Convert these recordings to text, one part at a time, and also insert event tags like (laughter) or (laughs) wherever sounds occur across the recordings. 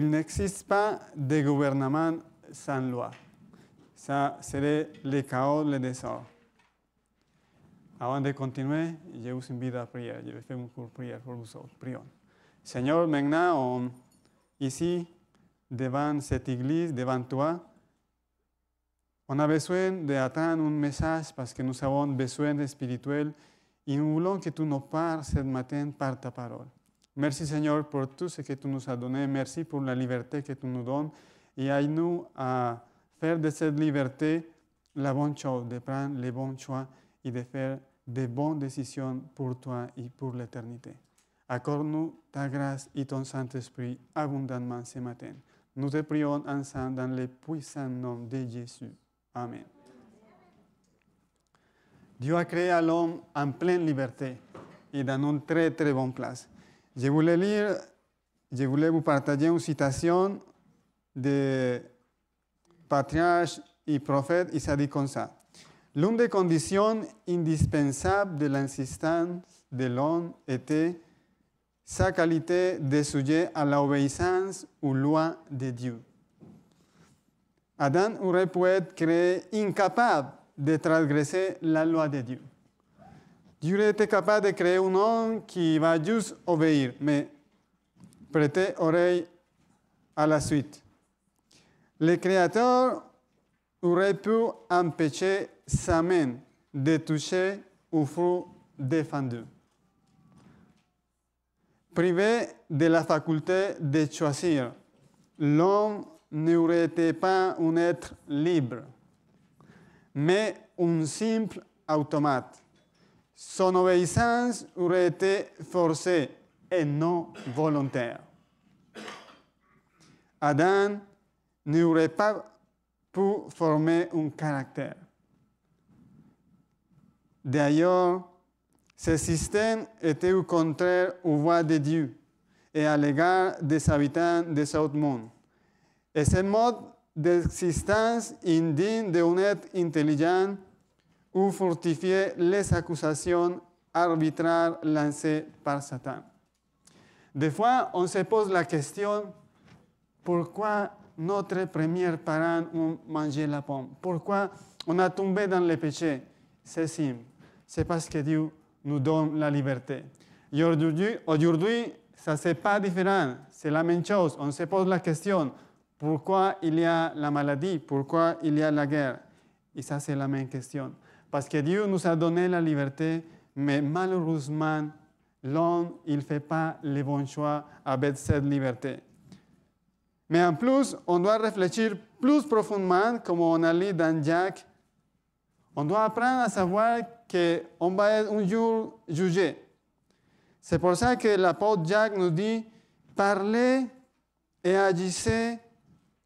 Il n'existe pas de gouvernement sans loi. Ça serait le chaos, le désordre. Avant de continuer, je vous invite à prier. Je vais faire une courte prière pour vous autres. Prions. Seigneur, maintenant, ici, devant cette église, devant toi, on a besoin d'attendre un message parce que nous avons besoin de spirituel et nous voulons que tu nous parles ce matin par ta parole. Merci Seigneur pour tout ce que tu nous as donné. Merci pour la liberté que tu nous donnes. Et aide-nous à faire de cette liberté la bonne chose, de prendre les bons choix et de faire de bonnes décisions pour toi et pour l'éternité. Accorde-nous ta grâce et ton Saint-Esprit abondamment ce matin. Nous te prions ensemble dans le puissant nom de Jésus. Amen. Dieu a créé l'homme en pleine liberté et dans une très très bonne place. Je voulais lire, je voulais vous partager une citation de patriarche et prophète, et ça dit comme ça. L'une des conditions indispensables de l'insistance de l'homme était sa qualité de sujet à l'obéissance aux lois de Dieu. Adam aurait pu être créé incapable de transgresser la loi de Dieu. Dieu été capable de créer un homme qui va juste obéir, mais prêter oreille à la suite. Le Créateur aurait pu empêcher sa main de toucher au fruit défendu. Privé de la faculté de choisir, l'homme n'aurait été pas un être libre, mais un simple automate son obéissance aurait été forcée et non volontaire. Adam n'aurait pas pu former un caractère. D'ailleurs, ce système était au contraire aux voies de Dieu et à l'égard des habitants de ce monde. Et ce mode d'existence indigne d'un être intelligent ou fortifier les accusations arbitraires lancées par Satan. Des fois, on se pose la question, pourquoi notre premier parent ont mangé la pomme Pourquoi on a tombé dans le péché C'est simple, c'est parce que Dieu nous donne la liberté. Aujourd'hui, aujourd ça c'est pas différent, c'est la même chose. On se pose la question, pourquoi il y a la maladie Pourquoi il y a la guerre Et ça c'est la même question. Parce que Dieu nous a donné la liberté, mais malheureusement, l'homme, il ne fait pas les bons choix avec cette liberté. Mais en plus, on doit réfléchir plus profondément, comme on a lu dans Jacques. On doit apprendre à savoir qu'on va être un jour jugé. C'est pour ça que l'apôtre Jacques nous dit, parlez et agissez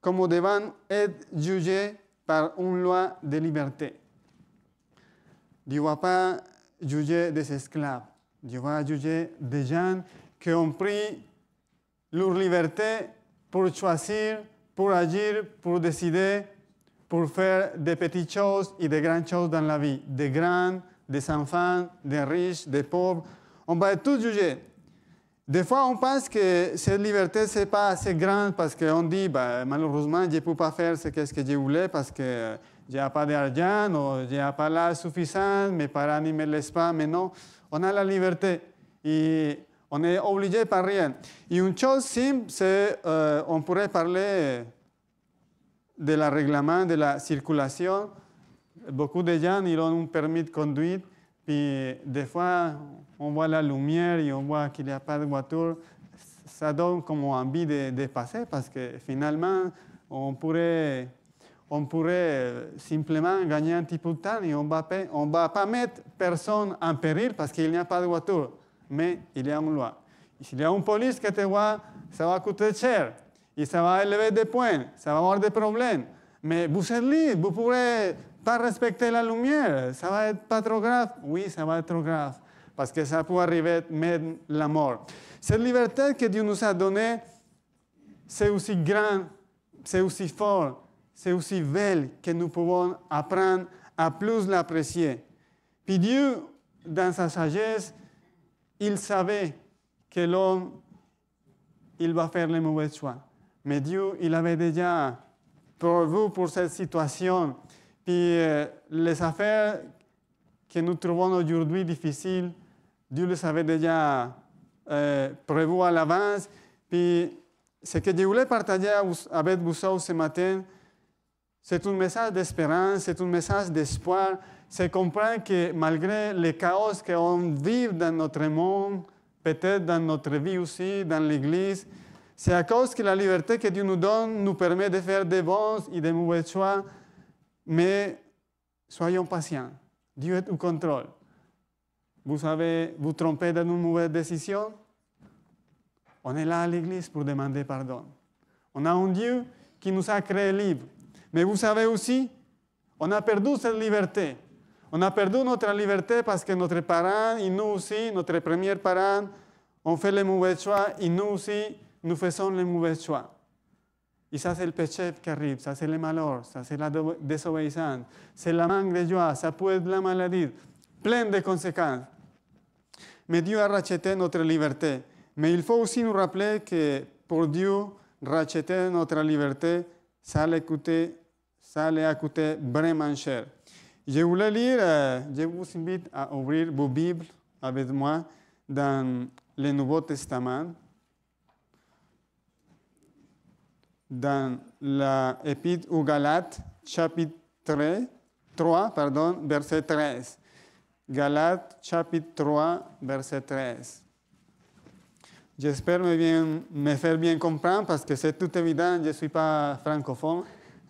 comme devant être jugé par une loi de liberté. Dieu ne va pas juger des esclaves. Dieu va juger des gens qui ont pris leur liberté pour choisir, pour agir, pour décider, pour faire des petites choses et des grandes choses dans la vie. Des grands, des enfants, des riches, des pauvres. On va tous juger. Des fois, on pense que cette liberté, ce n'est pas assez grande parce qu'on dit, bah, malheureusement, je ne peux pas faire ce que je voulais parce que je euh, n'ai pas d'argent ou je n'ai pas l'âge suffisant, mes parents ne me laissent pas. Mais non, on a la liberté et on est obligé par rien. Et une chose simple, c'est qu'on euh, pourrait parler de la règlement, de la circulation. Beaucoup de gens, ils ont un permis de conduite puis des fois, on voit la lumière et on voit qu'il n'y a pas de voiture. Ça donne comme envie de, passer parce que finalement, on pourrait, on pourrait simplement gagner un petit peu de temps et on ne va pas mettre personne en péril parce qu'il n'y a pas de voiture. Mais il y a une loi. S'il y a une police qui te voit, ça va coûter cher. Et ça va élever des points, ça va avoir des problèmes. Mais vous êtes libre, vous pourrez « Pas respecter la lumière, ça va être pas trop grave. Oui, ça va être trop grave, parce que ça peut arriver même la mort. Cette liberté que Dieu nous a donnée, c'est aussi grand, c'est aussi fort, c'est aussi belle que nous pouvons apprendre à plus l'apprécier. Puis Dieu, dans sa sagesse, il savait que l'homme, il va faire les mauvais choix. Mais Dieu, il avait déjà pour vous, pour cette situation, puis eh, les affaires que nous trouvons aujourd'hui difficiles, Dieu les avait déjà euh, prévues à l'avance. Puis ce que je voulais partager avec vous ce matin, c'est un message d'espérance, c'est un message d'espoir. C'est comprendre que malgré le chaos qu'on vit dans notre monde, peut-être dans notre vie aussi, dans l'Église, c'est à cause que la liberté que Dieu nous donne nous permet de faire des bons et des mauvais choix mais soyons patients. Dieu est au contrôle. Vous savez, vous trompez dans une mauvaise décision. On est là à l'Église pour demander pardon. On a un Dieu qui nous a créé libres. Mais vous savez aussi, on a perdu cette liberté. On a perdu notre liberté parce que notre parent, et nous aussi, notre premier parent, on fait les mauvais choix et nous aussi, nous faisons les mauvais choix. Et ça, c'est le péché qui arrive, ça, c'est le malheur, ça, c'est la désobéissance, c'est la manque de joie, ça peut être la maladie, plein de conséquences. Mais Dieu a racheté notre liberté. Mais il faut aussi nous rappeler que pour Dieu, racheter notre liberté, ça l'a coûté, ça a coûté vraiment cher. Je voulais lire, je vous invite à ouvrir vos Bibles avec moi dans le Nouveau Testament. dans l'Épître ou Galates, chapitre 3, pardon, verset 13. Galates, chapitre 3, verset 13. J'espère me, faire bien comprendre parce que c'est tout évident, je ne suis pas francophone.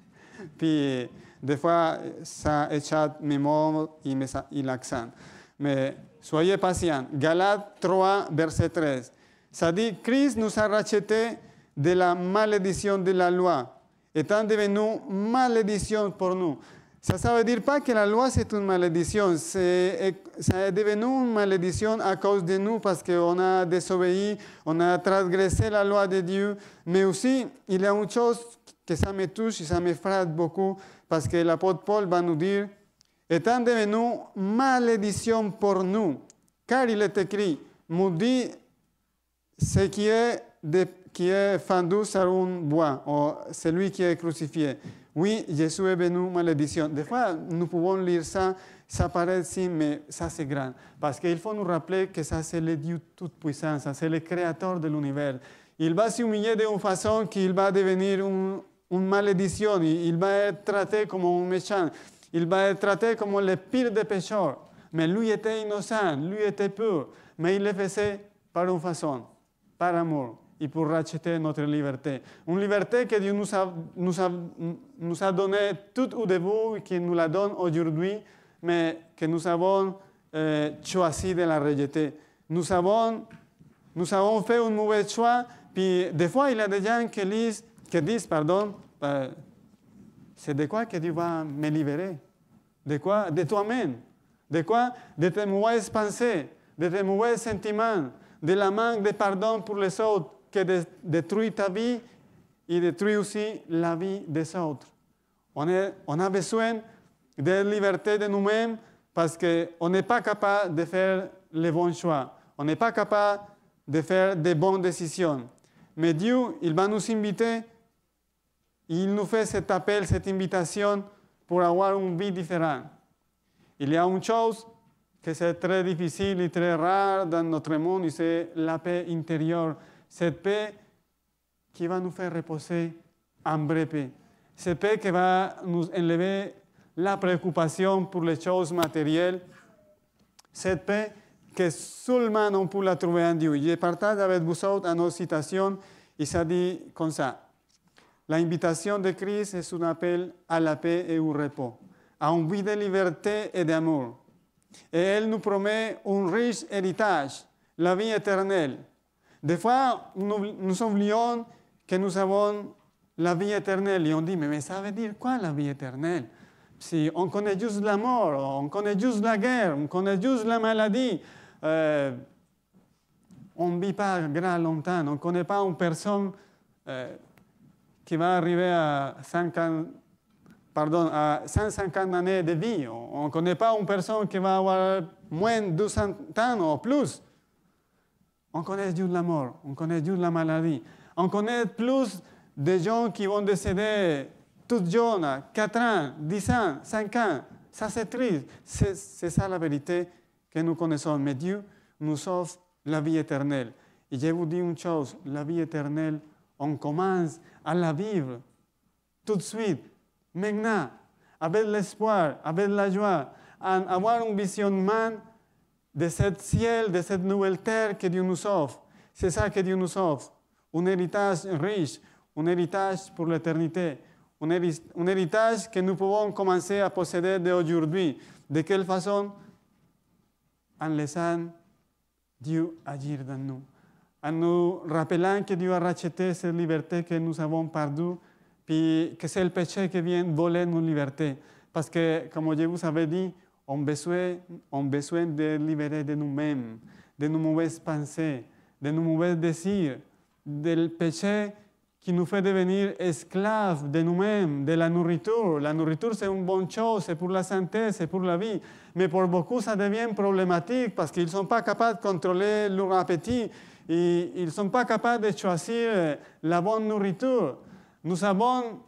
(laughs) Puis, des fois, ça échappe mes mots et, et l'accent. Mais soyez patient. Galates 3, verset 13. Ça dit, Christ nous a rachetés de la malédiction de la loi, étant devenu malédiction pour nous. Ça, ne veut dire pas que la loi c'est une malédiction, ça est devenu une malédiction à cause de nous parce qu'on a désobéi, on a transgressé la loi de Dieu. Mais aussi, il y a une chose que ça me touche et ça me frappe beaucoup parce que l'apôtre Paul va nous dire, étant devenu malédiction pour nous, car il est écrit, maudit ce qui est de qui est fendu sur un bois, ou oh, celui qui est crucifié. Oui, Jésus est venu malédiction. Des fois, nous pouvons lire ça, ça paraît si, mais ça c'est grand. Parce qu'il faut nous rappeler que ça c'est le Dieu Tout-Puissant, ça c'est le Créateur de l'univers. Il va s'humilier d'une façon qu'il va devenir une, une malédiction, il va être traité comme un méchant, il va être traité comme le pire des pécheurs. Mais lui était innocent, lui était pur, mais il le faisait par une façon, par amour et pour racheter notre liberté. Une liberté que Dieu nous a, nous nous a donnée tout au début et qui nous la donne aujourd'hui, mais que nous avons eh, choisi de la rejeter. Nous avons, nous avons fait un mauvais choix, puis des fois, il y a des gens qui, disent, pardon, eh, c'est de quoi que Dieu va me libérer De quoi De toi-même. De quoi De tes mauvaises pensées, de tes mauvais sentiments, de la manque de pardon pour les autres, qui détruit ta vie, et détruit aussi la vie des autres. On, on a besoin de liberté de nous-mêmes parce qu'on n'est pas capable de faire les bons choix. On n'est pas capable de faire des bonnes décisions. Mais Dieu, il va nous inviter. Il nous fait cet appel, cette invitation pour avoir une vie différente. Il y a une chose que c'est très difficile et très rare dans notre monde, c'est la paix intérieure, cette paix qui va nous faire reposer en bref, paix. Cette paix qui va nous enlever la préoccupation pour les choses matérielles. Cette paix que seulement on peut la trouver en Dieu. Je partage avec vous autres une autre citation. Il s'est dit comme ça. La invitation de Christ est un appel à la paix et au repos, à une vie de liberté et d'amour. Et elle nous promet un riche héritage, la vie éternelle. Des fois, nous, oublions que nous avons la vie éternelle et on dit, mais, ça veut dire quoi la vie éternelle Si on connaît juste la mort, on connaît juste la guerre, on connaît juste la maladie, euh, on ne vit pas grand longtemps, on ne connaît pas une personne euh, qui va arriver à à 150 années de vie. On ne connaît pas une personne qui va avoir moins de 200 ans ou plus. On connaît Dieu de la mort, on connaît Dieu de la maladie. On connaît plus de gens qui vont décéder tout jeunes, 4 ans, 10 ans, 5 ans. Ça, c'est triste. C'est ça la vérité que nous connaissons. Mais Dieu nous offre la vie éternelle. Et je vous dis une chose, la vie éternelle, on commence à la vivre tout de suite, maintenant, avec l'espoir, avec la joie, à avoir une vision humaine, de ce ciel, de cette nouvelle terre que Dieu nous offre. C'est ça que Dieu nous offre. Un héritage riche, un héritage pour l'éternité, un, héritage que nous pouvons commencer à posséder dès aujourd'hui. De quelle façon En laissant Dieu agir dans nous, en nous rappelant que Dieu a racheté cette liberté que nous avons perdue, puis que c'est le péché qui vient voler nos libertés. Parce que, comme je vous avais dit, on besoin, on besoin de libérer de nous-mêmes, de nos mauvaises pensées, de nos mauvais désirs, du péché qui nous fait devenir esclaves de nous-mêmes, de la nourriture. La nourriture, c'est une bonne chose, c'est pour la santé, c'est pour la vie. Mais pour beaucoup, ça devient problématique parce qu'ils ne sont pas capables de contrôler leur appétit et ils ne sont pas capables de choisir la bonne nourriture. Nous avons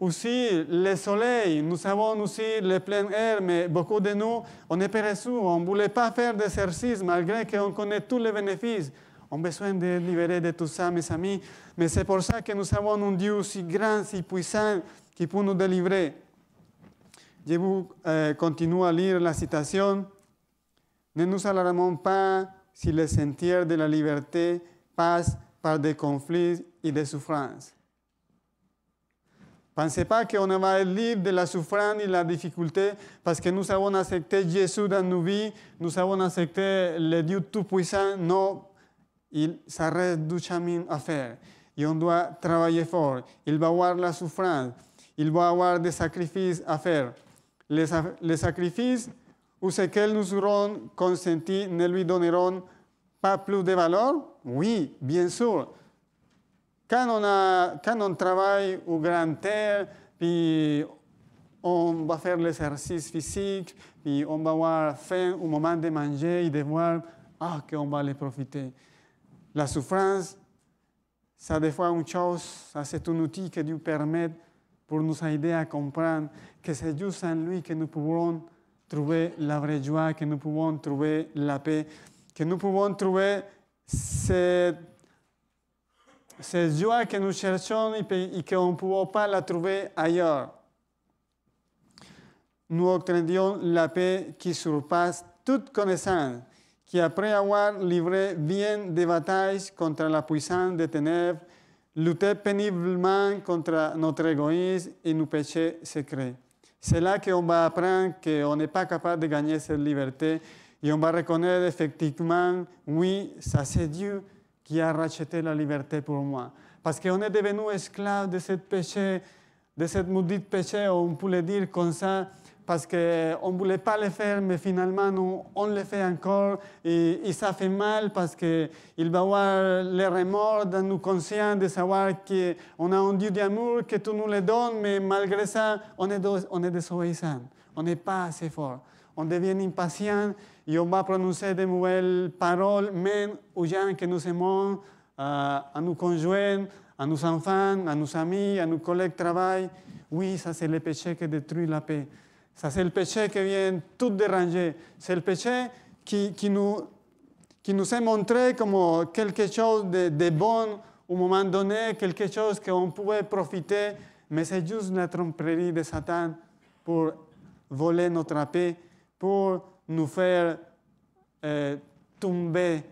aussi le soleil, nous avons aussi le plein air, mais beaucoup de nous, on est paresseux, on ne voulait pas faire d'exercice malgré qu'on connaît tous les bénéfices. On a besoin de libérer de tout ça, mes amis. Mais c'est pour ça que nous avons un Dieu si grand, si puissant, qui peut nous délivrer. Je vous euh, continue à lire la citation. Ne nous alarmons pas si le sentier de la liberté passe par des conflits et des souffrances. Pensez pas qu'on va être libre de la souffrance et de la difficulté parce que nous avons accepté Jésus dans nos vies, nous avons accepté le Dieu Tout-Puissant. Non, il, s'arrête du chemin à faire. Et on doit travailler fort. Il va avoir la souffrance. Il va avoir des sacrifices à faire. Les, sacrifices où ce qu'elles nous auront consentis, ne lui donneront pas plus de valeur Oui, bien sûr. Quand on, a, quand on travaille au grand air, puis on va faire l'exercice physique, puis on va avoir faim au moment de manger et de boire, ah, qu'on va les profiter. La souffrance, ça des fois une chose, ça c'est un outil que Dieu permet pour nous aider à comprendre que c'est juste en lui que nous pouvons trouver la vraie joie, que nous pouvons trouver la paix, que nous pouvons trouver cette cette joie que nous cherchons et qu'on ne pouvons pas la trouver ailleurs. Nous obtendrions la paix qui surpasse toute connaissance, qui après avoir livré bien des batailles contre la puissance des ténèbres, luttait péniblement contre notre égoïsme et nos péchés secrets. C'est là qu'on va apprendre qu'on n'est pas capable de gagner cette liberté et on va reconnaître effectivement, oui, ça c'est Dieu qui a racheté la liberté pour moi. Parce qu'on est devenu esclave de ce péché, de ce maudit péché, on pouvait dire comme ça, parce qu'on ne voulait pas le faire, mais finalement, on le fait encore. Et, ça fait mal parce qu'il va y avoir les remords dans nos consciences de savoir qu'on a un Dieu d'amour que tout nous le donne, mais malgré ça, on est, on est désobéissant. On n'est pas assez fort. On devient impatient et on va prononcer des nouvelles paroles, même aux gens que nous aimons, euh, à nos conjoints, à nos enfants, à nos amis, à nos collègues de travail. Oui, ça c'est le péché qui détruit la paix. Ça c'est le péché qui vient tout déranger. C'est le péché qui, qui, nous, qui nous est montré comme quelque chose de, de bon au moment donné, quelque chose qu'on pouvait profiter, mais c'est juste la tromperie de Satan pour voler notre paix, pour nous faire euh, tomber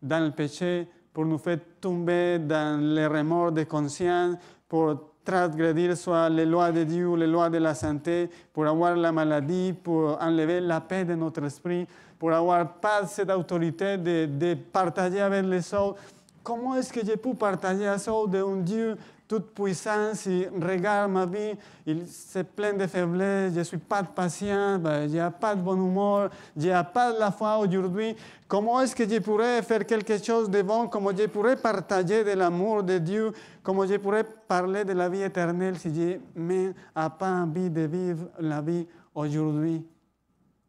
dans le péché, pour nous faire tomber dans les remords de conscience, pour transgredir soit les lois de Dieu, les lois de la santé, pour avoir la maladie, pour enlever la paix de notre esprit, pour avoir pas cette autorité de, partager avec les autres. Comment est-ce que je peux partager ça un Dieu toute puissance, il regarde ma vie, il s'est plein de faiblesses. je ne suis pas patient, ben, je n'ai pas de bon humeur, je n'ai pas de la foi aujourd'hui. Comment est-ce que je pourrais faire quelque chose de bon, comment je pourrais partager de l'amour de Dieu, comment je pourrais parler de la vie éternelle si je n'ai pas envie de vivre la vie aujourd'hui.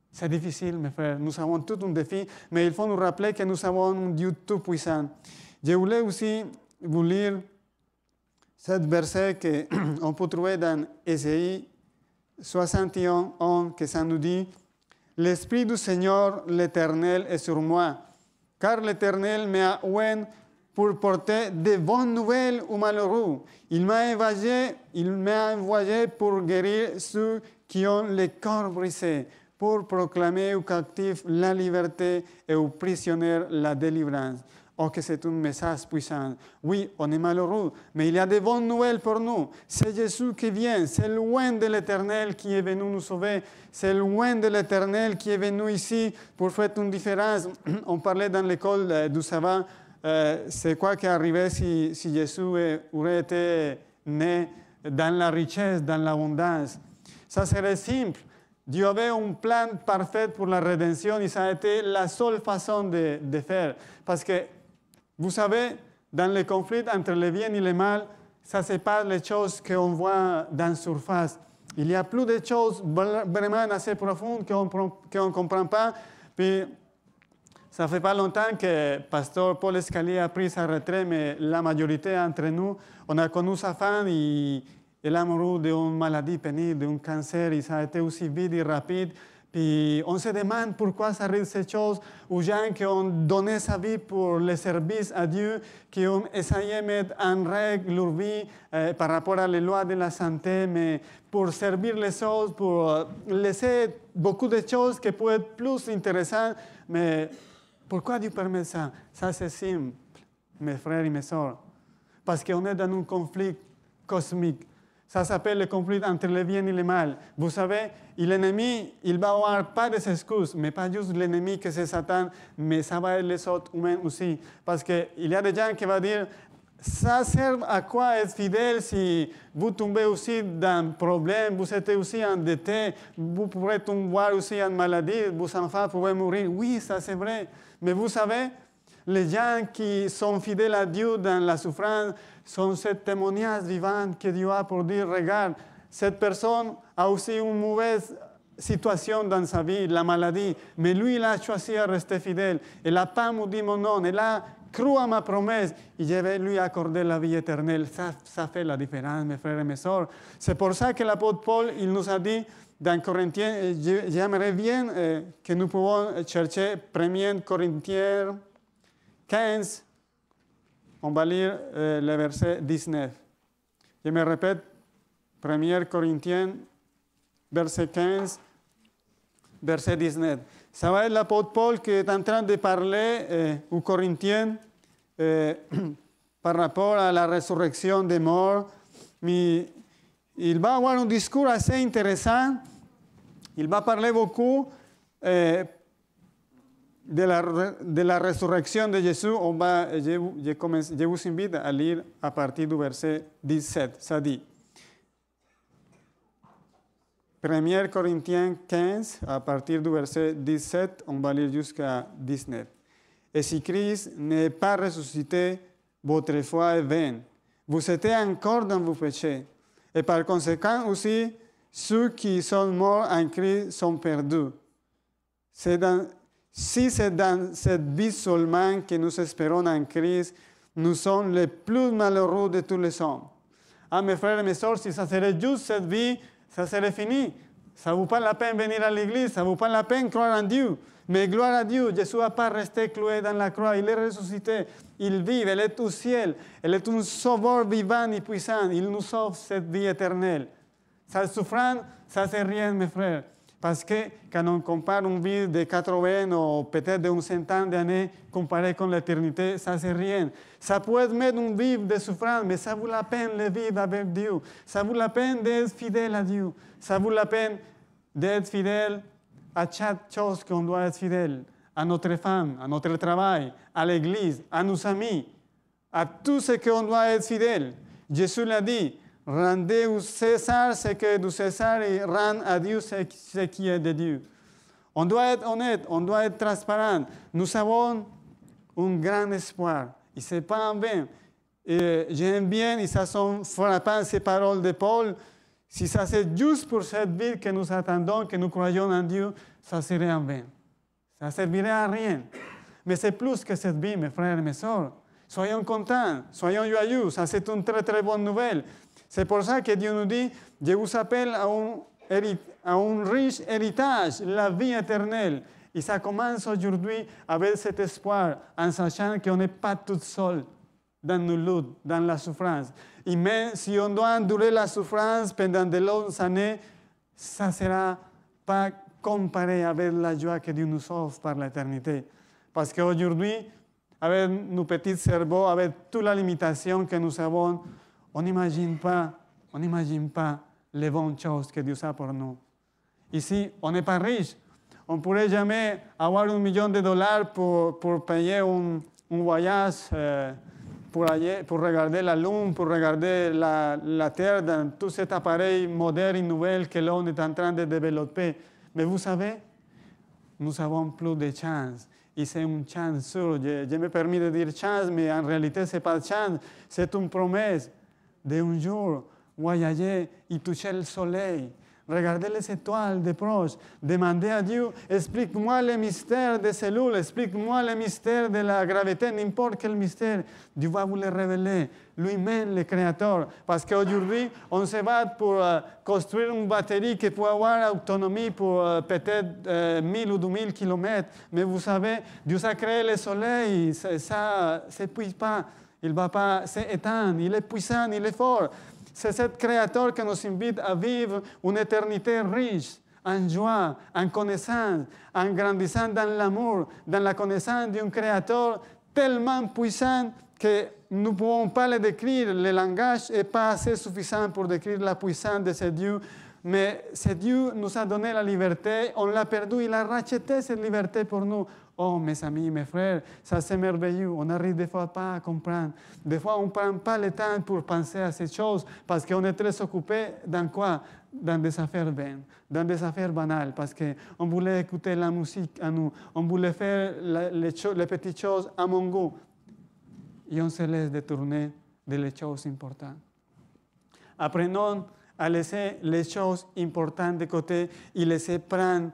C'est difficile, mes frères. Nous avons tout un défi, mais il faut nous rappeler que nous avons un Dieu tout-puissant. Je voulais aussi vous lire cet verset qu'on (clears throat) peut trouver dans Ésaïe 61, 1, que ça nous dit L'Esprit du Seigneur, l'Éternel, est sur moi, car l'Éternel m'a oué pour porter de bonnes nouvelles aux malheureux. Il m'a envoyé, il m'a envoyé pour guérir ceux qui ont les corps brisés, pour proclamer aux captifs la liberté et aux prisonniers la délivrance, Oh, que c'est un message puissant. Oui, on est malheureux, mais il y a des bonnes nouvelles pour nous. C'est Jésus qui vient. C'est loin de l'éternel qui est venu nous sauver. C'est loin de l'éternel qui est venu ici pour faire une différence. (clears throat) On parlait dans l'école euh, du savant. Euh, c'est quoi qui arrivait si, si Jésus aurait été né dans la richesse, dans l'abondance? Ça serait simple. Dieu avait un plan parfait pour la rédemption et ça a été la seule façon de, de faire. Parce que vous savez, dans les conflits entre le bien et le mal, ça c'est pas les choses qu'on voit dans la surface. Il y a plus de choses vraiment assez profondes qu'on ne comprend pas. Puis, ça fait pas longtemps que Pasteur Paul Escalier a pris sa retraite, mais la majorité d'entre nous, on a connu sa femme et elle a mouru d'une maladie pénible, d'un cancer, et ça a été aussi vite et rapide. Puis on se demande pourquoi ça arrive ces choses aux gens qui ont donné sa vie pour le service à Dieu, qui ont essayé de mettre en règle leur vie eh, par rapport à les loi de la santé, mais pour servir les choses, pour eh, laisser beaucoup de choses qui peuvent être plus intéressantes. Mais pourquoi Dieu permet ça Ça, c'est simple, mes frères et mes sœurs. Parce qu'on est dans un conflit cosmique ça s'appelle le conflit entre le bien et le mal. Vous savez, l'ennemi, il va avoir pas des excuses, mais pas juste l'ennemi que c'est Satan, mais ça va être les autres humains aussi. Parce qu'il y a des gens qui vont dire, ça sert à quoi être fidèle si vous tombez aussi dans un problème, vous êtes aussi endetté, vous pourrez tomber aussi en maladie, vos enfants pourraient mourir. Oui, ça c'est vrai. Mais vous savez, les gens qui sont fidèles à Dieu dans la souffrance, son set testimonials vivantes que Dios este a por dire, regal cette personne a aussi une mauvaise situation dans sa vie, la maladie, mais lui, il a choisi à rester fidèle. Él n'a pas maudit mon nom, il a cru a ma promesse et je vais lui accorder la vie éternelle. Ça, ça fait la différence, mes frères et mes sœurs. C'est pour ça que l'apôtre Paul, il nous a dit dans Corinthiens, j'aimerais eh, bien eh, que nous pouvons eh, chercher 1 Corinthiens 15, On va lire eh, le verset 19. Je me répète, 1 Corinthiens, verset 15, verset 19. Ça va être l'apôtre Paul qui est en train de parler au Corinthien par rapport à la résurrection des morts. il va avoir un discours assez intéressant. Il va parler beaucoup eh, de la, de la résurrection de Jésus, on va, je, commence, je vous invite à lire à partir du verset 17. Ça dit, 1 Corinthiens 15, à partir du verset 17, on va lire jusqu'à 19. Et si Christ n'est pas ressuscité, votre foi est vain. Vous êtes encore dans vos péchés. Et par conséquent aussi, ceux qui sont morts en Christ sont perdus. C'est dans si c'est dans cette vie seulement que nous espérons en Christ, nous sommes les plus malheureux de tous les hommes. Ah, mes frères et mes sœurs, si ça serait juste cette vie, ça serait fini. Ça ne vaut pas la peine de venir à l'église, ça ne vaut pas la peine de croire en Dieu. Mais gloire à Dieu, Jésus n'a pas resté cloué dans la croix, il est ressuscité, il vit, il est au ciel, il est un sauveur vivant et puissant, il nous sauve cette vie éternelle. Sa souffrance, ça c'est rien, mes frères. Parce que quand on compare un vie de 80 ou peut-être de d'un centaine d'années comparé avec l'éternité, ça c'est rien. Ça peut être même une vie de souffrance, mais ça vaut la peine de vivre avec Dieu. Ça vaut la peine d'être fidèle à Dieu. Ça vaut la peine d'être fidèle à chaque chose qu'on doit être fidèle. À notre femme, à notre travail, à l'église, à nos amis, à tout ce qu'on doit être fidèle. Jésus l'a dit, Rendez au César ce que du César et rend à Dieu ce qui est de Dieu. On doit être honnête, on doit être transparent. Nous avons un grand espoir. Et ce n'est pas en vain. J'aime bien, et ça sont frappants ces paroles de Paul. Si ça c'est juste pour cette ville que nous attendons, que nous croyons en Dieu, ça serait en vain. Ça ne servirait à rien. Mais c'est plus que cette vie, mes frères et mes sœurs. Soyons contents, soyons joyeux. Ça, c'est une très, très bonne nouvelle. C'est pour ça que Dieu nous dit, je vous appelle à un, à un riche héritage, la vie éternelle. Et ça commence aujourd'hui avec cet espoir, en sachant qu'on n'est pas tout seul dans nos luttes, dans la souffrance. Et même si on doit endurer la souffrance pendant de longues années, ça ne sera pas comparé avec la joie que Dieu nous offre par l'éternité. Parce qu'aujourd'hui, avec nos petits cerveaux, avec toute la limitation que nous avons, on n'imagine pas, on n'imagine pas les bonnes choses que Dieu a pour nous. Ici, on n'est pas riche. On ne pourrait jamais avoir un million de dollars pour, pour payer un, voyage, euh, pour, aller, pour regarder la Lune, pour regarder la, Terre dans tout cet appareil moderne et nouvel que l'on est en train de développer. Mais vous savez, nous avons plus de chance. Et c'est une chance sûre. Je, me permets de dire chance, mais en réalité, ce n'est pas chance, c'est une promesse de un jour, voyager et toucher le soleil, Regardez les étoiles de proche, Demandez à Dieu, explique-moi le mystère des cellules, explique-moi le mystère de la gravité, n'importe quel mystère. Dieu va vous le révéler, lui-même le Créateur. Parce qu'aujourd'hui, on se bat pour euh, construire une batterie qui peut avoir autonomie pour euh, peut-être 1000 euh, ou 2000 kilomètres. Mais vous savez, Dieu a créé le soleil, ça ne s'épuise pas. Il ne va pas s'éteindre. Il est puissant, il est fort. C'est ce Créateur qui nous invite à vivre une éternité riche en joie, en connaissance, en grandissant dans l'amour, dans la connaissance d'un Créateur tellement puissant que nous ne pouvons pas le décrire. Le langage n'est pas assez suffisant pour décrire la puissance de ce Dieu. Mais ce Dieu nous a donné la liberté, on l'a perdu, il a racheté cette liberté pour nous Oh, mes amis, mes frères, ça c'est merveilleux. On n'arrive des fois pas à comprendre. Des fois, on ne prend pas le temps pour penser à ces choses parce qu'on est très occupé dans quoi dans des affaires vaines, dans des affaires banales, parce qu'on voulait écouter la musique à nous, on voulait faire les, les petites choses à mon goût. Et on se laisse détourner des les choses importantes. Apprenons à laisser les choses importantes de côté et laisser prendre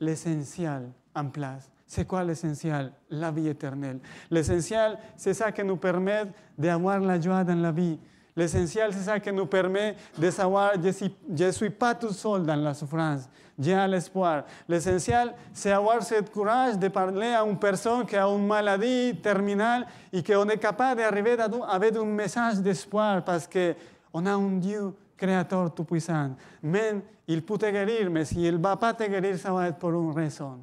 l'essentiel en place. C'est quoi l'essentiel La vie éternelle. L'essentiel, c'est ça qui nous permet d'avoir la joie dans la vie. L'essentiel, c'est ça qui nous permet de savoir que je ne suis pas tout seul dans la souffrance. J'ai l'espoir. L'essentiel, c'est avoir ce courage de parler à une personne qui a une maladie terminale et qu'on est capable d'arriver avec un message d'espoir parce qu'on a un Dieu créateur tout-puissant. mais il peut te guérir, mais s'il si ne va pas te guérir, ça va être pour une raison.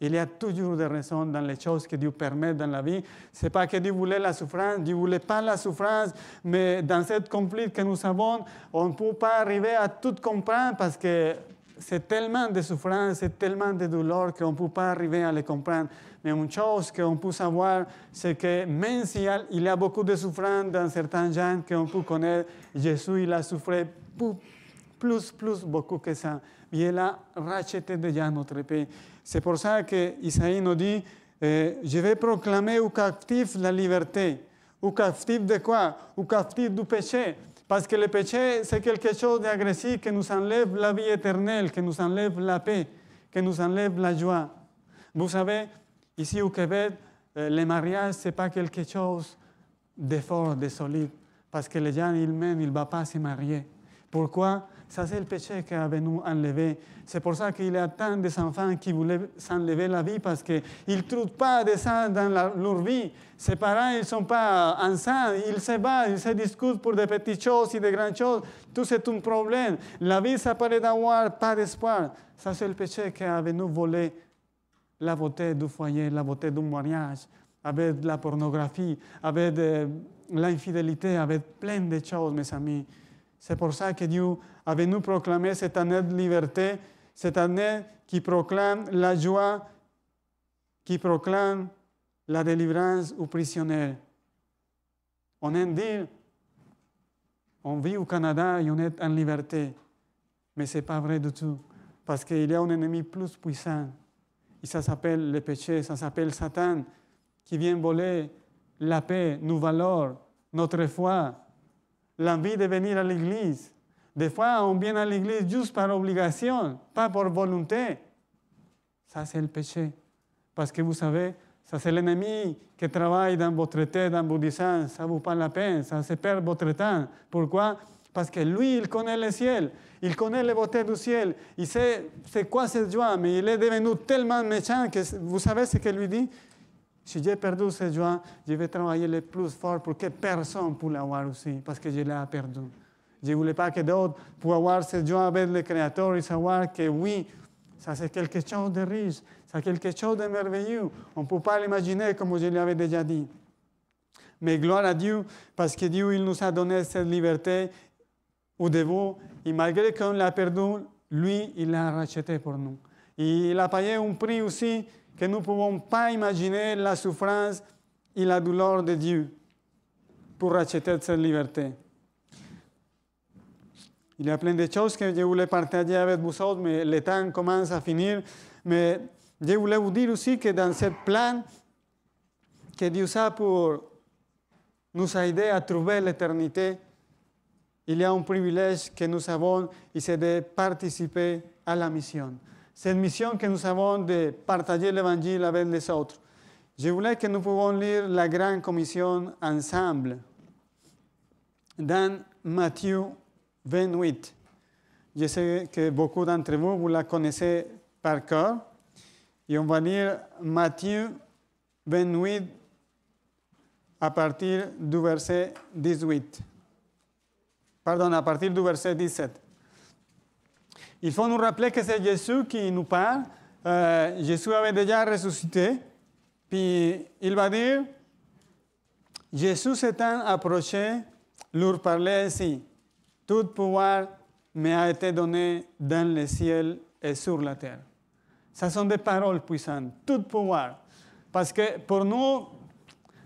Il y a toujours des raisons dans les choses que Dieu permet dans la vie. Ce n'est pas que Dieu voulait la souffrance, Dieu ne voulait pas la souffrance, mais dans ce conflit que nous avons, on ne peut pas arriver à tout comprendre parce que c'est tellement de souffrance, c'est tellement de douleur qu'on ne peut pas arriver à les comprendre. Mais une chose qu'on peut savoir, c'est que même s'il y a beaucoup de souffrance dans certains gens qu'on peut connaître, Jésus, il a souffert plus, plus beaucoup que ça. Et elle a racheté déjà notre paix. C'est pour ça que Isaïe nous dit, je eh, vais proclamer au captif la liberté. Au captif de quoi Au captif du péché. Parce que le péché, c'est quelque chose d'agressif qui nous enlève la vie éternelle, qui nous enlève la paix, qui nous enlève la joie. Vous savez, ici au Québec, eh, le mariage, ce n'est pas quelque chose de fort, de solide. Parce que les gens, il ils ne vont pas se marier. Pourquoi ça, c'est le péché qui avait venu enlever. C'est pour ça qu'il y a tant d'enfants qui voulaient s'enlever la vie parce qu'ils ne trouvent pas de ça dans leur vie. Ses parents, ils ne sont pas ensemble. Ils se battent, ils se discutent pour des petites choses et des grandes choses. Tout, c'est un problème. La vie, ça paraît d'avoir pas d'espoir. Ça, c'est le péché qui a venu voler. la beauté du foyer, la beauté du mariage, avec la pornographie, avec l'infidélité, avec plein de choses, mes amis. C'est pour ça que Dieu Avez-nous proclamé cette année de liberté, cette année qui proclame la joie, qui proclame la délivrance aux prisonniers. On aime dire, on vit au Canada et on est en liberté. Mais ce n'est pas vrai du tout, parce qu'il y a un ennemi plus puissant. Et ça s'appelle le péché, ça s'appelle Satan, qui vient voler la paix, nos valeurs, notre foi, l'envie de venir à l'Église, des fois, on vient à l'église juste par obligation, pas par volonté. Ça, c'est le péché. Parce que vous savez, ça, c'est l'ennemi qui travaille dans votre tête, dans vos disants. ça ne parle pas la peine, ça se perd votre temps. Pourquoi Parce que lui, il connaît le ciel, il connaît les beautés du ciel, il sait c'est quoi cette joie, mais il est devenu tellement méchant que vous savez ce qu'il lui dit Si j'ai perdu cette joie, je vais travailler le plus fort pour que personne puisse l'avoir aussi, parce que je l'ai perdu je ne voulais pas que d'autres puissent avoir cette joie avec le Créateur et savoir que oui, ça c'est quelque chose de riche, c'est quelque chose de merveilleux. On ne peut pas l'imaginer comme je l'avais déjà dit. Mais gloire à Dieu, parce que Dieu il nous a donné cette liberté au dévot, et malgré qu'on l'a perdue, lui, il l'a racheté pour nous. Et il a payé un prix aussi que nous ne pouvons pas imaginer la souffrance et la douleur de Dieu pour racheter cette liberté. Il y a plein de choses que je voulais partager avec vous autres, mais le temps commence à finir. Mais je voulais vous dire aussi que dans ce plan que Dieu a pour nous aider à trouver l'éternité, il y a un privilège que nous avons, et c'est de participer à la mission. Cette mission que nous avons de partager l'évangile avec les autres. Je voulais que nous puissions lire la grande commission ensemble dans Matthieu 28. Je sais que beaucoup d'entre vous, vous la connaissez par cœur. Et on va lire Matthieu 28 à partir du verset 18. Pardon, à partir du verset 17. Il faut nous rappeler que c'est Jésus qui nous parle. Euh, Jésus avait déjà ressuscité. Puis il va dire, Jésus s'étant approché, leur parlait ainsi. Tout pouvoir m'a été donné dans le ciel et sur la terre. Ce sont des paroles puissantes. Tout pouvoir. Parce que pour nous,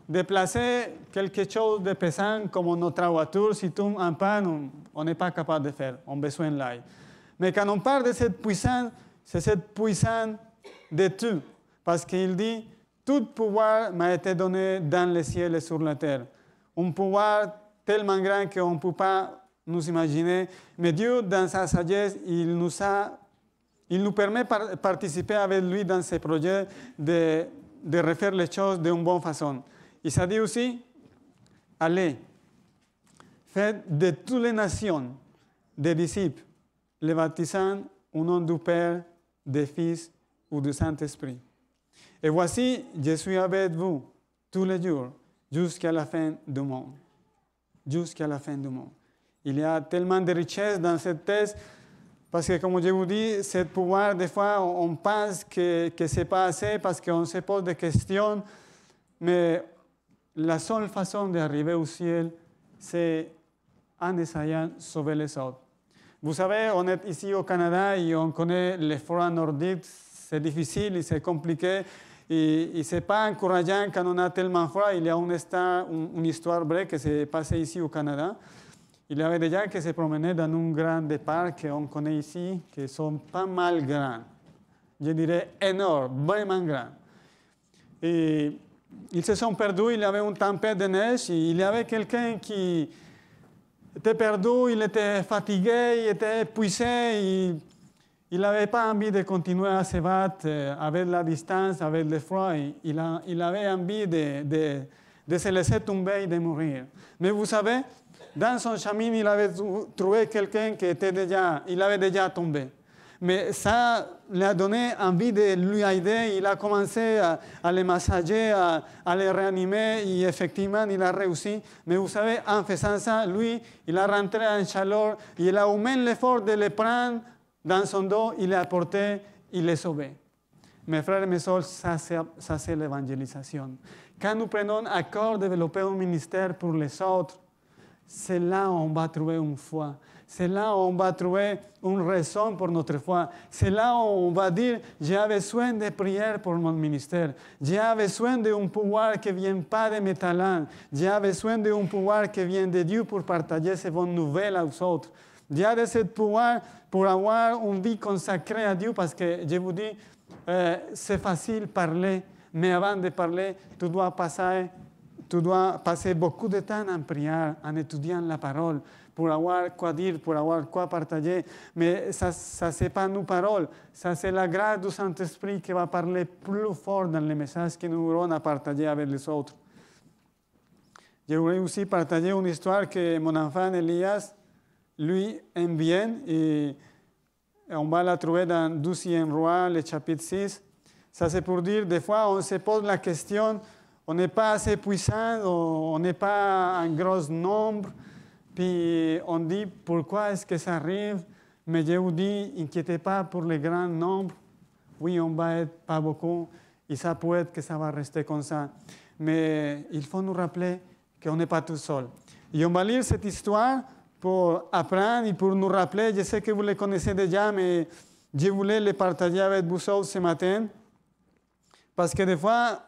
déplacer quelque chose de pesant comme notre voiture, si tu en panne, on n'est pas capable de faire. On a besoin l'aide. Mais quand on parle de cette puissance, c'est cette puissance de tout. Parce qu'il dit, tout pouvoir m'a été donné dans le ciel et sur la terre. Un pouvoir tellement grand qu'on ne peut pas nous imaginer. Mais Dieu, dans sa sagesse, il nous, a, il nous permet de participer avec lui dans ses projets de, refaire les choses d'une bonne façon. Il s'est dit aussi, allez, faites de toutes les nations des disciples, les baptisant au nom du Père, des Fils ou du Saint-Esprit. Et voici, je suis avec vous tous les jours jusqu'à la fin du monde. Jusqu'à la fin du monde. Il y a tellement de richesses dans ce texte, parce que comme je vous dis, c'est pouvoir, des fois, on pense que, que ce n'est pas assez parce qu'on se pose des questions, mais la seule façon d'arriver au ciel, c'est en essayant de sauver les autres. Vous savez, on est ici au Canada et on connaît les forêts nordiques, c'est difficile et c'est compliqué. Et, et ce n'est pas encourageant quand on a tellement froid. Il y a une, histoire, une, histoire vraie qui s'est passée ici au Canada. Il y avait des gens qui se promenaient dans un grand parc qu'on connaît ici, qui sont pas mal grands. Je dirais énormes, vraiment grands. Et ils se sont perdus, il y avait une tempête de neige, il y avait quelqu'un qui était perdu, il était fatigué, il était épuisé, il, n'avait pas envie de continuer à se battre euh, avec la distance, avec le froid, il, il avait envie de se laisser tomber et de mourir. Mais vous savez, dans son chemin, il avait trouvé quelqu'un qui était déjà, il avait déjà tombé. Mais ça lui a donné envie de lui aider. Il a commencé à, le massager, à, le réanimer. Et effectivement, il a réussi. Mais vous savez, en faisant ça, lui, il a rentré en chaleur. Il a eu l'effort de le prendre dans son dos. Il l'a apporté. Il l'a sauvé. Mes frères et mes sœurs, ça c'est l'évangélisation. Quand nous prenons à accord, développer un ministère pour les autres, c'est là où on va trouver une foi. C'est là où on va trouver une raison pour notre foi. C'est là où on va dire, j'ai besoin de prière pour mon ministère. J'ai besoin d'un pouvoir qui ne vient pas de mes talents. J'ai besoin d'un pouvoir qui vient de Dieu pour partager ces bonnes nouvelles aux autres. J'ai de ce pouvoir pour avoir une vie consacrée à Dieu parce que, je vous dis, euh, c'est facile parler, mais avant de parler, tout doit passer tu dois passer beaucoup de temps en prière, en étudiant la parole, pour avoir quoi dire, pour avoir quoi partager. Mais ça, c'est pas nos paroles, ça, c'est la grâce du Saint-Esprit qui va parler plus fort dans les messages que nous aurons à partager avec les autres. Je aussi partager une histoire que mon enfant Elias, lui, aime bien et on va la trouver dans 12e roi, le chapitre 6. Ça, c'est pour dire, des fois, on se pose la question, on n'est pas assez puissant, on n'est pas un gros nombre. Puis on dit pourquoi est-ce que ça arrive Mais je vous dis, inquiétez pas pour le grand nombre. Oui, on va être pas beaucoup et ça peut être que ça va rester comme ça. Mais il faut nous rappeler qu'on n'est pas tout seul. Et on va lire cette histoire pour apprendre et pour nous rappeler. Je sais que vous les connaissez déjà, mais je voulais les partager avec vous ce matin. Parce que des fois,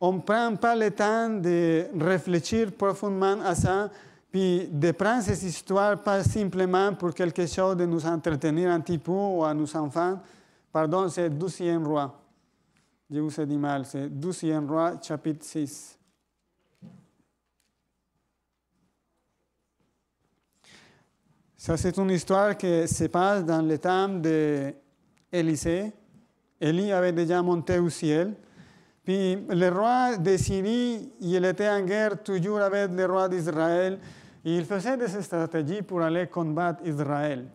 on ne prend pas le temps de réfléchir profondément à ça, puis de prendre ces histoires pas simplement pour quelque chose de nous entretenir un petit peu ou à nos enfants. Pardon, c'est 12e roi. Je vous ai dit mal, c'est 12e roi, chapitre 6. Ça, c'est une histoire qui se passe dans le temps d'Élisée. Élie avait déjà monté au ciel. Puis le roi de Syrie, il était en guerre toujours avec le roi d'Israël. Il faisait des stratégies pour aller combattre Israël.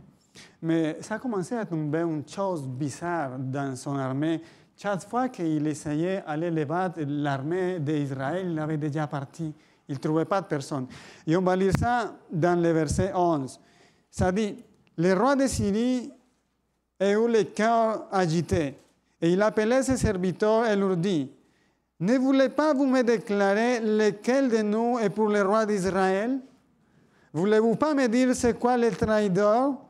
Mais ça commençait à tomber une chose bizarre dans son armée. Chaque fois qu'il essayait d'aller le battre, l'armée d'Israël avait déjà parti. Il ne trouvait pas de personne. Et on va lire ça dans le verset 11. Ça dit, le roi de Syrie a eu le cœur agité. Et il appelait ses serviteurs et leur dit, ne voulez vous pas vous me déclarer lequel de nous est pour le roi d'Israël Voulez-vous pas me dire c'est quoi le traidor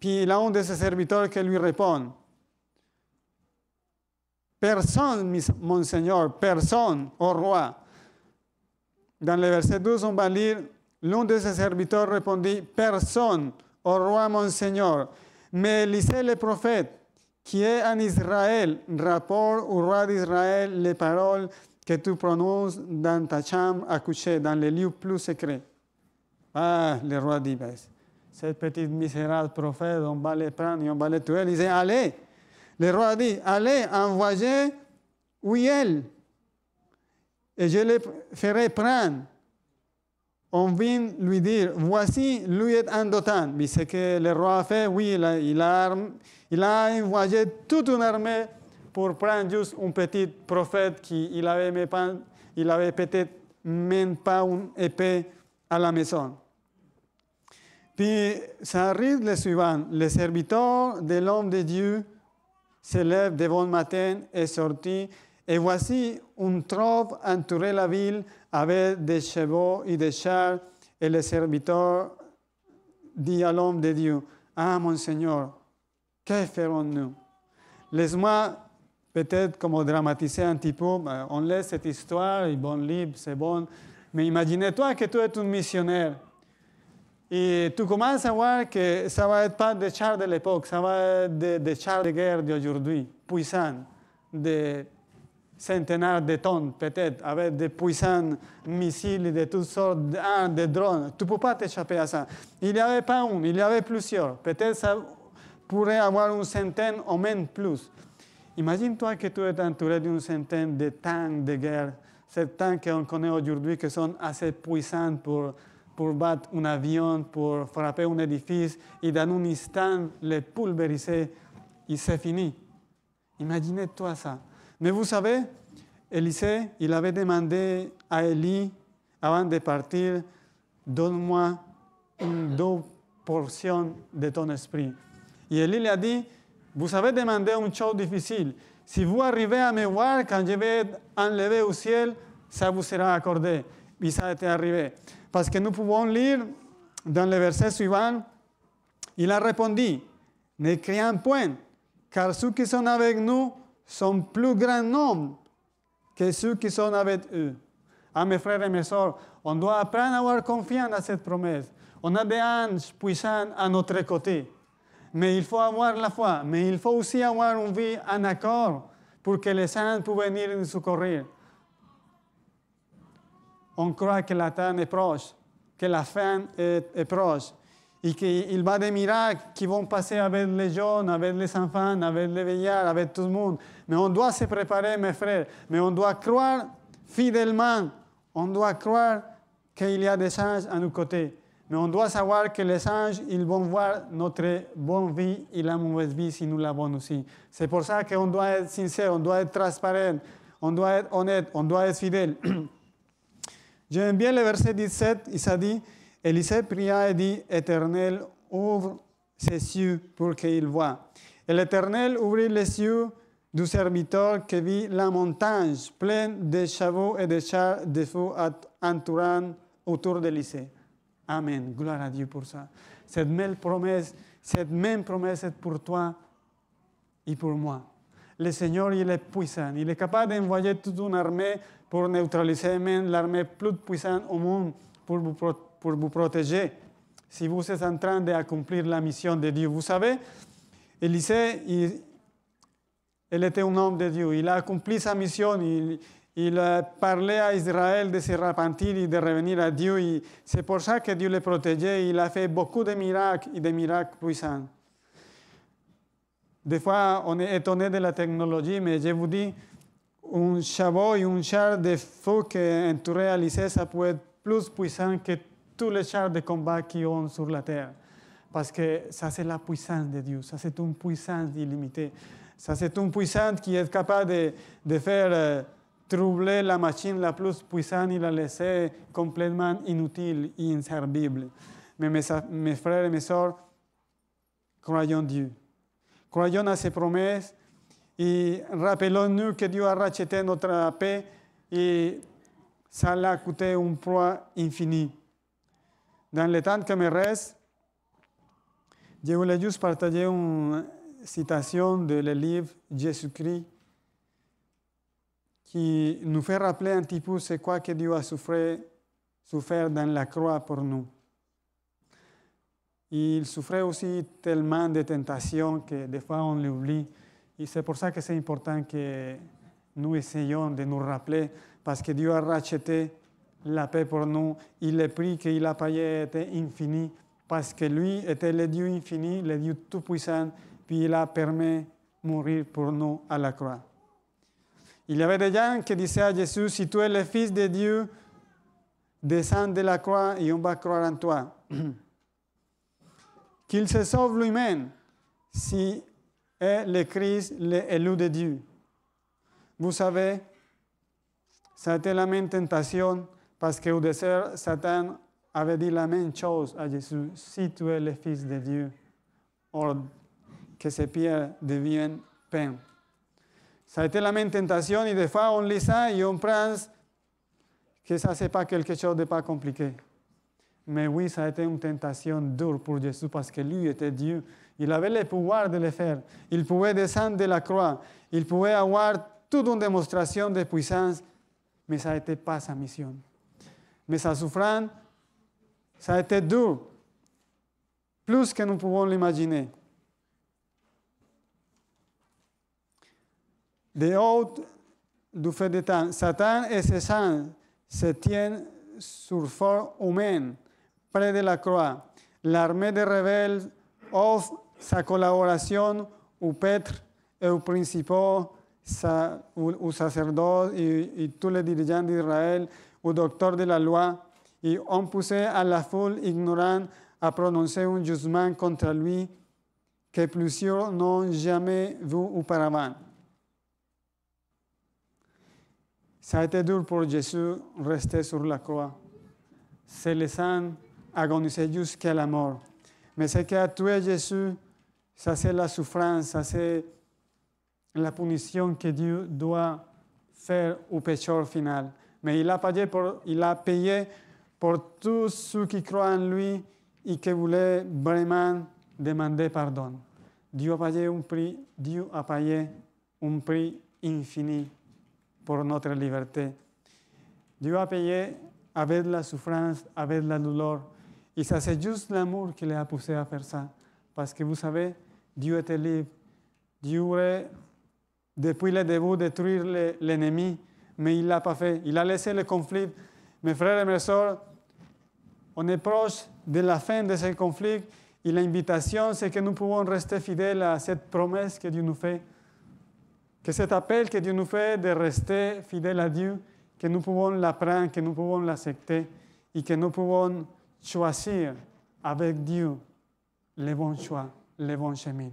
Puis l'un de ses serviteurs qui lui répond. Personne, monseigneur, personne au roi. Dans le verset 12, on va lire, l'un de ses serviteurs répondit, personne au roi, monseigneur. Mais Élisée, le prophète, qui est en Israël, rapport au roi d'Israël, les paroles que tu prononces dans ta chambre à coucher, dans les lieux plus secrets. Ah, le roi dit, ce cette petite misérable prophète, on va les prendre et on va les tuer. Il dit, allez. Le roi dit, allez, envoyez est, et je les ferai prendre on vient lui dire, voici, lui est un Mais ce que le roi a fait, oui, il a, il envoyé toute une armée pour prendre juste un petit prophète qui il avait, il avait peut-être même pas une épée à la maison. Puis ça arrive le suivant, Les serviteurs de l'homme de Dieu se lèvent de bon matin et sortit, et voici une troupe entouré la ville avec des chevaux et des chars, et le serviteur dit à l'homme de Dieu, Ah mon Seigneur, que ferons-nous Laisse-moi peut-être comme dramatiser un petit peu, eh, on laisse cette histoire, est bon libre, c'est bon, mais imaginez-toi que tu es un missionnaire. Et tu commences à voir que ça va être pas des chars de l'époque, ça va être des, chars de guerre d'aujourd'hui, puissants, de centenaires de tonnes peut-être, avec des puissants missiles de toutes sortes, de des drones. Tu ne peux pas t'échapper à ça. Il n'y avait pas un, il y avait plusieurs. Peut-être ça pourrait avoir une centaine ou même plus. Imagine-toi que tu es entouré d'une centaine de tanks de guerre, ces tanks qu'on connaît aujourd'hui qui sont assez puissants pour, pour battre un avion, pour frapper un édifice et dans un instant les pulvériser et c'est fini. imagine toi ça. Mais vous savez, Élisée, il avait demandé à Élie, avant de partir, donne-moi deux portions de ton esprit. Et Élie lui a dit, vous avez demandé un chose difficile. Si vous arrivez à me voir quand je vais enlever au ciel, ça vous sera accordé. Et ça a été arrivé. Parce que nous pouvons lire dans le verset suivant, il a répondu, ne crions point, car ceux qui sont avec nous sont plus grands nombre que ceux qui sont avec eux. Ah, mes frères et mes sœurs, on doit apprendre à avoir confiance à cette promesse. On a des anges puissants à notre côté. Mais il faut avoir la foi. Mais il faut aussi avoir une vie en accord pour que les anges puissent venir nous secourir. On croit que la terre est proche, que la fin est proche et qu'il va des miracles qui vont passer avec les jeunes, avec les enfants, avec les vieillards, avec tout le monde. Mais on doit se préparer, mes frères. Mais on doit croire fidèlement. On doit croire qu'il y a des anges à nos côtés. Mais on doit savoir que les anges, ils vont voir notre bonne vie et la mauvaise vie si nous l'avons aussi. C'est pour ça qu'on doit être sincère, on doit être transparent, on doit être honnête, on doit être fidèle. (clears throat) J'aime bien le verset 17, il s'est dit, Élisée pria et dit, Éternel, ouvre ses yeux pour qu'il voie. Et l'Éternel ouvrit les yeux du serviteur qui vit la montagne pleine de chevaux et de chars de feu entourant autour d'Élisée. Amen. Gloire à Dieu pour ça. Cette même promesse, cette même promesse est pour toi et pour moi. Le Seigneur, il est puissant. Il est capable d'envoyer toute une armée pour neutraliser même l'armée plus puissante au monde pour vous protéger pour vous protéger si vous êtes en train d'accomplir la mission de Dieu. Vous savez, Élisée, il, était un homme de Dieu. Il a accompli sa mission. Il, il a parlé à Israël de se repentir et de revenir à Dieu. C'est pour ça que Dieu le protégeait. Il a fait beaucoup de miracles et de miracles puissants. Des fois, on est étonné de la technologie, mais je vous dis, un chabot et un char de feu qui entourait Élisée, ça peut être plus puissant que tout tous les chars de combat qui ont sur la terre. Parce que ça, c'est la puissance de Dieu. Ça, c'est une puissance illimitée. Ça, c'est une puissance qui est capable de, faire euh, troubler la machine la plus puissante et la laisser complètement inutile et inservible. Mais mes, mes frères et mes sœurs, croyons Dieu. Croyons à ses promesses et rappelons-nous que Dieu a racheté notre paix et ça l'a coûté un proie infini. Dans le temps que me reste, je voulais juste partager une citation de le livre Jésus-Christ qui nous fait rappeler un petit peu c'est quoi que Dieu a souffert, souffert dans la croix pour nous. Il souffrait aussi tellement de tentations que des fois on l'oublie. Et c'est pour ça que c'est important que nous essayons de nous rappeler, parce que Dieu a racheté la paix pour nous. Il est prix qu'il a payé était infini parce que lui était le Dieu infini, le Dieu tout-puissant, puis il a permis de mourir pour nous à la croix. Il y avait des gens qui disaient à Jésus, si tu es le Fils de Dieu, descends de la croix et on va croire en toi. (clears throat) Qu'il se sauve lui-même si est le Christ, l'élu de Dieu. Vous savez, ça a été la même tentation parce au dessert, Satan avait dit la même chose à Jésus. Si tu es le Fils de Dieu, que ces pierres deviennent pain. Ça a été la même tentation et des fois on lit ça et on pense que ça c'est pas quelque chose de pas compliqué. Mais oui, ça a été une tentation dure pour Jésus parce que lui était Dieu. Il avait le pouvoir de le faire. Il pouvait descendre de la croix. Il pouvait avoir toute une démonstration de puissance. Mais ça n'était pas sa mission mais sa souffrance, ça a été dur, plus que nous pouvons l'imaginer. De haut du fait de temps, Satan et ses saints se tiennent sur fort humaine, près de la croix. L'armée des rebelles offre sa collaboration au père, et aux principaux, aux sacerdotes et, et tous les dirigeants d'Israël ou docteur de la loi, et on poussait à la foule ignorante à prononcer un jugement contre lui que plusieurs n'ont jamais vu auparavant. Ça a été dur pour Jésus rester sur la croix, se laissant agoniser jusqu'à la mort. Mais ce qui a tué Jésus, ça c'est la souffrance, ça c'est la punition que Dieu doit faire au pécheur final mais il a payé pour, il a payé pour tous ceux qui croient en lui et qui voulaient vraiment demander pardon. Dieu a payé un prix, Dieu a payé un prix infini pour notre liberté. Dieu a payé avec la souffrance, avec la douleur. Et ça, c'est juste l'amour qui l'a a à faire ça. Parce que vous savez, Dieu était libre. Dieu voulait, depuis le début, détruire l'ennemi mais il ne l'a pas fait. Il a laissé le conflit. Mes frères et mes sœurs, on est proche de la fin de ce conflit et l'invitation, c'est que nous pouvons rester fidèles à cette promesse que Dieu nous fait, que cet appel que Dieu nous fait de rester fidèles à Dieu, que nous pouvons l'apprendre, que nous pouvons l'accepter et que nous pouvons choisir avec Dieu les bons choix, les bons chemins.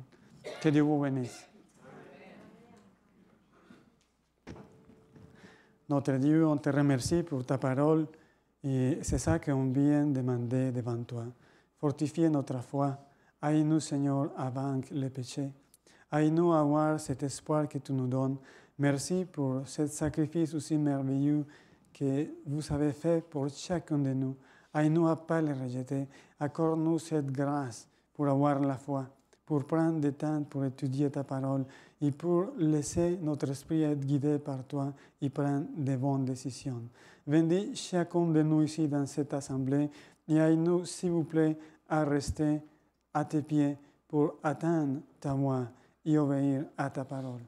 Que Dieu vous bénisse. Notre Dieu, on te remercie pour ta parole et c'est ça qu'on vient demander devant toi. Fortifie notre foi. aïe nous Seigneur, avant le péché. aïe nous avoir cet espoir que tu nous donnes. Merci pour ce sacrifice aussi merveilleux que vous avez fait pour chacun de nous. aïe nous à ne pas le rejeter. Accorde-nous cette grâce pour avoir la foi pour prendre du temps pour étudier ta parole et pour laisser notre esprit être guidé par toi et prendre de bonnes décisions. Vendez chacun de nous ici dans cette assemblée et aide-nous, s'il vous plaît, à rester à tes pieds pour atteindre ta voix et obéir à ta parole.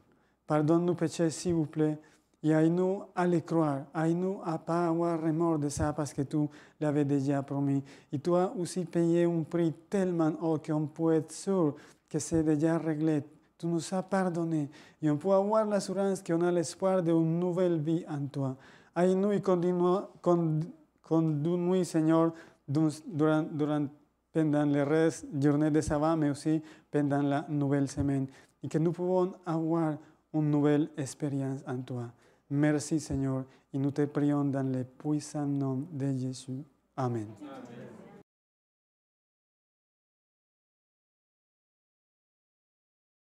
Pardonne nous péché s'il vous plaît, et nous à les croire. nous à pas avoir remords de ça parce que tu l'avais déjà promis. Et toi aussi payé un prix tellement haut qu'on peut être sûr que c'est déjà réglé. Tu nous as pardonné. Et on peut avoir l'assurance qu'on a l'espoir d'une nouvelle vie en toi. nous continuons, conduis-nous, Seigneur, pendant les restes, journée de sabbat, mais aussi pendant la nouvelle semaine. Et que nous pouvons avoir une nouvelle expérience en toi. Merci Seigneur, et nous te prions dans le puissant nom de Jésus. Amen.